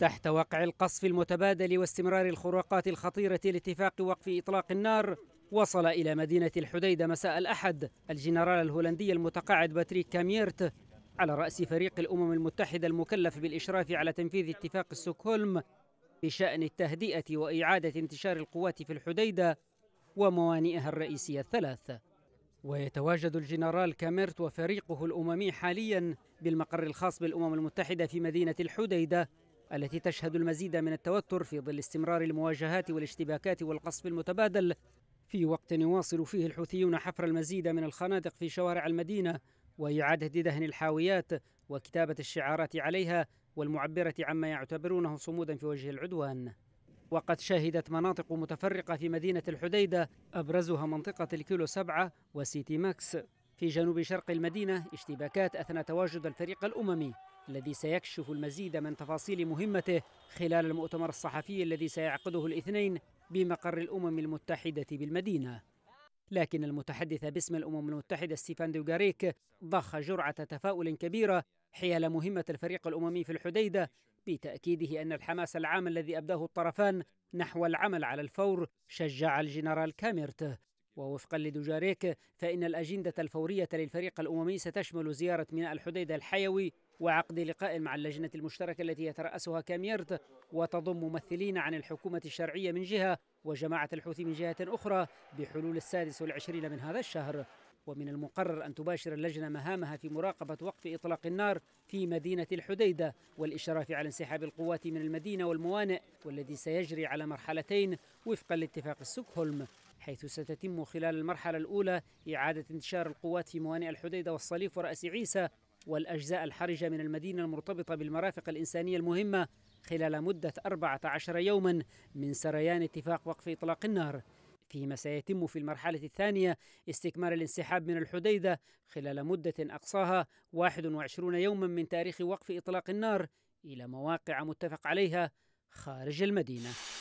تحت وقع القصف المتبادل واستمرار الخروقات الخطيرة لاتفاق وقف إطلاق النار وصل إلى مدينة الحديدة مساء الأحد الجنرال الهولندي المتقاعد باتريك كاميرت على رأس فريق الأمم المتحدة المكلف بالإشراف على تنفيذ اتفاق ستوكهولم بشأن التهدئة وإعادة انتشار القوات في الحديدة وموانئها الرئيسية الثلاث ويتواجد الجنرال كاميرت وفريقه الأممي حاليا بالمقر الخاص بالأمم المتحدة في مدينة الحديدة التي تشهد المزيد من التوتر في ظل استمرار المواجهات والاشتباكات والقصف المتبادل في وقت يواصل فيه الحوثيون حفر المزيد من الخنادق في شوارع المدينة وإعادة دهن الحاويات وكتابة الشعارات عليها والمعبرة عما يعتبرونه صمودا في وجه العدوان وقد شهدت مناطق متفرقة في مدينة الحديدة أبرزها منطقة الكيلو سبعة وسيتي ماكس في جنوب شرق المدينة اشتباكات أثناء تواجد الفريق الأممي الذي سيكشف المزيد من تفاصيل مهمته خلال المؤتمر الصحفي الذي سيعقده الاثنين بمقر الأمم المتحدة بالمدينة لكن المتحدث باسم الأمم المتحدة ستيفان دوغاريك ضخ جرعة تفاؤل كبيرة حيال مهمة الفريق الأممي في الحديدة بتأكيده أن الحماس العام الذي أبداه الطرفان نحو العمل على الفور شجع الجنرال كاميرت ووفقا لدوجاريك فإن الأجندة الفورية للفريق الأممي ستشمل زيارة ميناء الحديدة الحيوي وعقد لقاء مع اللجنة المشتركة التي يترأسها كاميرت وتضم ممثلين عن الحكومة الشرعية من جهة وجماعة الحوثي من جهة أخرى بحلول السادس والعشرين من هذا الشهر ومن المقرر أن تباشر اللجنة مهامها في مراقبة وقف إطلاق النار في مدينة الحديدة والإشراف على انسحاب القوات من المدينة والموانئ والذي سيجري على مرحلتين وفقا لاتفاق ستوكهولم حيث ستتم خلال المرحلة الأولى إعادة انتشار القوات في موانئ الحديدة والصليف ورأس عيسى والأجزاء الحرجة من المدينة المرتبطة بالمرافق الإنسانية المهمة خلال مدة 14 يوما من سريان اتفاق وقف إطلاق النار فيما سيتم في المرحلة الثانية استكمال الانسحاب من الحديدة خلال مدة أقصاها 21 يوما من تاريخ وقف إطلاق النار إلى مواقع متفق عليها خارج المدينة